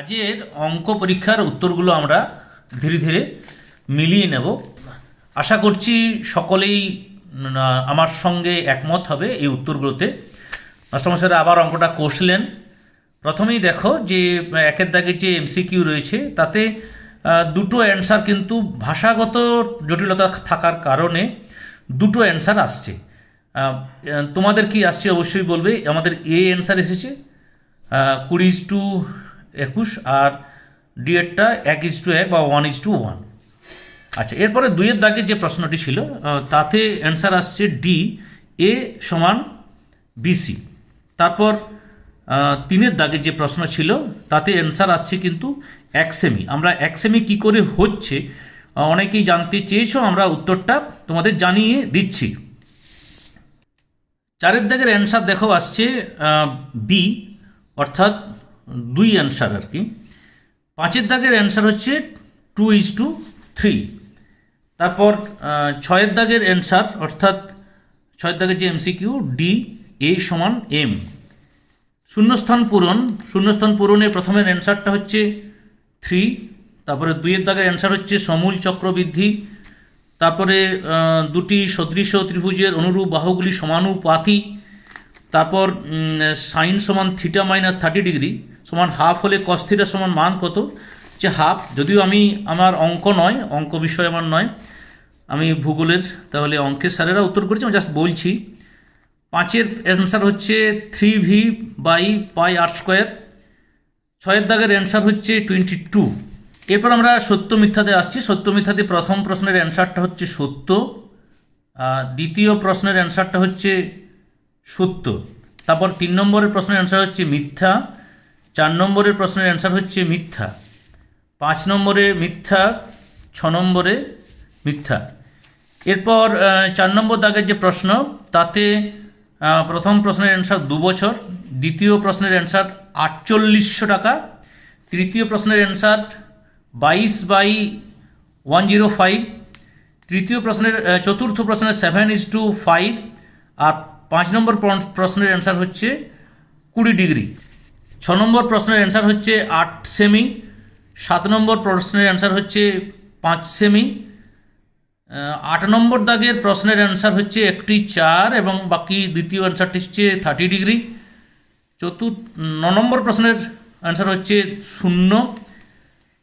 আজের অঙ্ক পরীক্ষার উত্তরগুলো আমরা ধীরে ধীরে মিলিয়ে নেব আশা করছি সকলেই আমার সঙ্গে একমত হবে এই উত্তরগুলোতে মাস্টারমশাইরা আবার অঙ্কটা কষলেন প্রথমেই দেখো যে একের দাগে যে এমসিকিউ রয়েছে তাতে দুটো অ্যান্সার কিন্তু ভাষাগত জটিলতা থাকার কারণে দুটো অ্যান্সার আসছে তোমাদের কি আসছে অবশ্যই বলবে আমাদের এ অ্যান্সার এসেছে কুড়িজ টু একুশ আর ডিএডটা এক ইস টু এক বা ওয়ান ইস টু ওয়ান আচ্ছা এরপরে দুইয়ের দাগে যে প্রশ্নটি ছিল তাতে অ্যান্সার আসছে ডি এ সমান বিসি তারপর তিনের দাগে যে প্রশ্ন ছিল তাতে অ্যান্সার আসছে কিন্তু এক আমরা এক কি কী করে হচ্ছে অনেকেই জানতে চেয়েছো আমরা উত্তরটা তোমাদের জানিয়ে দিচ্ছি চারের দাগের অ্যান্সার দেখো আসছে বি অর্থাৎ দুই অ্যান্সার আর কি পাঁচের দাগের অ্যান্সার হচ্ছে টু ইজ টু থ্রি তারপর ছয়ের দাগের অ্যান্সার অর্থাৎ ছয়ের দাগের যে এমসিকিউ ডি এ সমান এম শূন্যস্থান পূরণ শূন্যস্থান পূরণে প্রথমের অ্যান্সারটা হচ্ছে থ্রি তারপরে দুইয়ের দাগের অ্যান্সার হচ্ছে সমূল চক্রবৃদ্ধি তারপরে দুটি সদৃশ ত্রিভুজের অনুরূপ বাহুগুলি সমানুপাতি তারপর সাইন সমান থিটা মাইনাস থার্টি ডিগ্রি সমান হাফ হলে কস্থিটা সমান মান কত যে হাফ যদিও আমি আমার অঙ্ক নয় অঙ্ক বিষয় আমার নয় আমি ভূগোলের তাহলে অঙ্কের স্যারেরা উত্তর করেছি আমি জাস্ট বলছি পাঁচের অ্যান্সার হচ্ছে থ্রি ভি বাই পাই আর স্কোয়ার ছয়ের দাগের অ্যান্সার হচ্ছে টোয়েন্টি টু এরপর আমরা সত্য মিথ্যাতে আসছি সত্য মিথ্যাতে প্রথম প্রশ্নের অ্যান্সারটা হচ্ছে সত্য দ্বিতীয় প্রশ্নের অ্যান্সারটা হচ্ছে সত্য তারপর তিন নম্বরের প্রশ্নের অ্যান্সার হচ্ছে মিথ্যা চার নম্বরের প্রশ্নের অ্যান্সার হচ্ছে মিথ্যা পাঁচ নম্বরে মিথ্যা ছ নম্বরে মিথ্যা এরপর চার নম্বর দাগের যে প্রশ্ন তাতে প্রথম প্রশ্নের অ্যান্সার দু বছর দ্বিতীয় প্রশ্নের অ্যান্সার আটচল্লিশশো টাকা তৃতীয় প্রশ্নের অ্যান্সার বাইশ বাই ওয়ান জিরো ফাইভ তৃতীয় প্রশ্নের চতুর্থ প্রশ্নের সেভেন ইজ টু ফাইভ আর পাঁচ নম্বর প্রশ্নের অ্যান্সার হচ্ছে কুড়ি ডিগ্রি ছ নম্বর প্রশ্নের অ্যান্সার হচ্ছে আট সেমি সাত নম্বর প্রশ্নের অ্যান্সার হচ্ছে পাঁচ সেমি আট নম্বর দাগের প্রশ্নের অ্যান্সার হচ্ছে একটি চার এবং বাকি দ্বিতীয় অ্যান্সারটি হচ্ছে থার্টি ডিগ্রি চতুর্থ ন নম্বর প্রশ্নের অ্যান্সার হচ্ছে শূন্য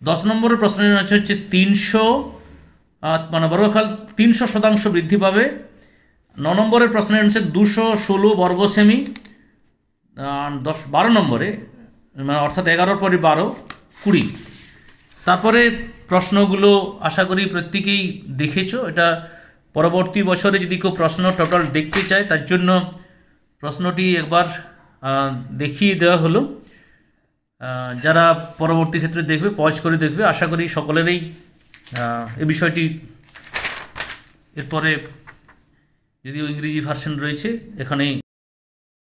দশ নম্বরের প্রশ্নের অ্যান্সার হচ্ছে তিনশো মানে বর্গকাল তিনশো শতাংশ বৃদ্ধি পাবে ন নম্বরের প্রশ্নের অ্যান্সার দুশো ষোলো বর্গ সেমি দশ বারো নম্বরে মানে অর্থাৎ এগারোর পরে বারো কুড়ি তারপরে প্রশ্নগুলো আশা করি প্রত্যেকেই দেখেছো এটা পরবর্তী বছরে যদি কেউ প্রশ্ন টোটাল দেখতে চায় তার জন্য প্রশ্নটি একবার দেখিয়ে দেওয়া হলো যারা পরবর্তী ক্ষেত্রে দেখবে পজ করে দেখবে আশা করি সকলেরই এ বিষয়টি এরপরে যদিও ইংরেজি ভার্সন রয়েছে এখানে